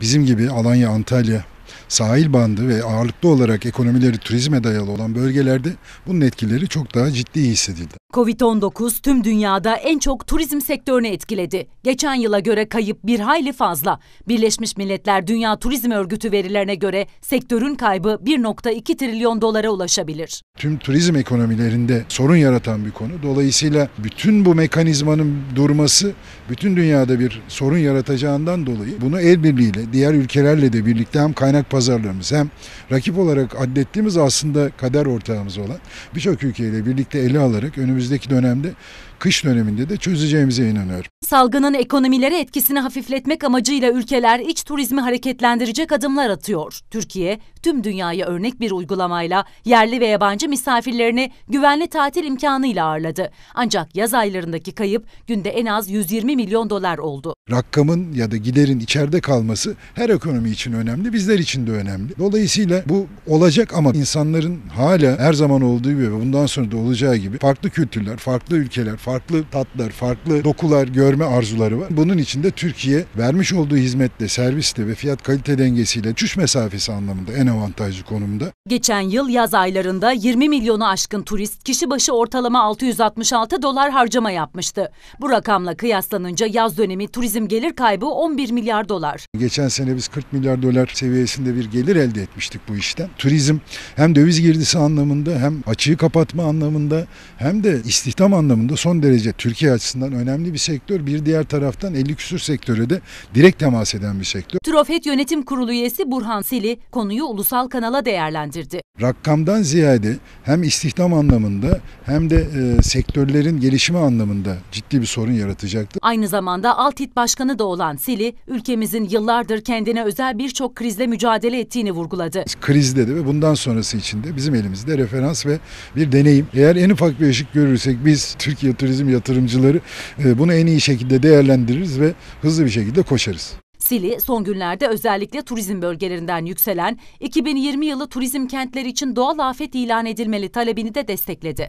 Bizim gibi Alanya, Antalya sahil bandı ve ağırlıklı olarak ekonomileri turizme dayalı olan bölgelerde bunun etkileri çok daha ciddi hissedildi. Covid-19 tüm dünyada en çok turizm sektörünü etkiledi. Geçen yıla göre kayıp bir hayli fazla. Birleşmiş Milletler Dünya Turizm Örgütü verilerine göre sektörün kaybı 1.2 trilyon dolara ulaşabilir. Tüm turizm ekonomilerinde sorun yaratan bir konu. Dolayısıyla bütün bu mekanizmanın durması bütün dünyada bir sorun yaratacağından dolayı bunu el birliğiyle diğer ülkelerle de birlikte hem kaynak kaynak pazarlarımız hem rakip olarak adettiğimiz aslında kader ortağımız olan birçok ülkeyle birlikte ele alarak önümüzdeki dönemde kış döneminde de çözeceğimize inanıyorum salgının ekonomilere etkisini hafifletmek amacıyla ülkeler iç turizmi hareketlendirecek adımlar atıyor. Türkiye, tüm dünyaya örnek bir uygulamayla yerli ve yabancı misafirlerini güvenli tatil imkanıyla ağırladı. Ancak yaz aylarındaki kayıp günde en az 120 milyon dolar oldu. Rakamın ya da giderin içeride kalması her ekonomi için önemli, bizler için de önemli. Dolayısıyla bu olacak ama insanların hala her zaman olduğu gibi ve bundan sonra da olacağı gibi farklı kültürler, farklı ülkeler, farklı tatlar, farklı dokular görme verme arzuları var. Bunun için de Türkiye vermiş olduğu hizmetle, servisle ve fiyat kalite dengesiyle uçuş mesafesi anlamında en avantajlı konumda. Geçen yıl yaz aylarında 20 milyonu aşkın turist kişi başı ortalama 666 dolar harcama yapmıştı. Bu rakamla kıyaslanınca yaz dönemi turizm gelir kaybı 11 milyar dolar. Geçen sene biz 40 milyar dolar seviyesinde bir gelir elde etmiştik bu işten. Turizm hem döviz girdisi anlamında hem açığı kapatma anlamında hem de istihdam anlamında son derece Türkiye açısından önemli bir sektör bir diğer taraftan 50 küsür sektöre de direkt temas eden bir sektör. Trofet Yönetim Kurulu üyesi Burhan Sili konuyu ulusal kanala değerlendirdi. Rakamdan ziyade hem istihdam anlamında hem de e, sektörlerin gelişimi anlamında ciddi bir sorun yaratacaktı. Aynı zamanda Altit Başkanı da olan Sili ülkemizin yıllardır kendine özel birçok krizle mücadele ettiğini vurguladı. Kriz dedi ve bundan sonrası için de bizim elimizde referans ve bir deneyim. Eğer en ufak bir ışık görürsek biz Türkiye Turizm yatırımcıları e, bunu en iyi şekilde şekilde değerlendiririz ve hızlı bir şekilde koşarız. Sili son günlerde özellikle turizm bölgelerinden yükselen 2020 yılı turizm kentleri için doğal afet ilan edilmeli talebini de destekledi.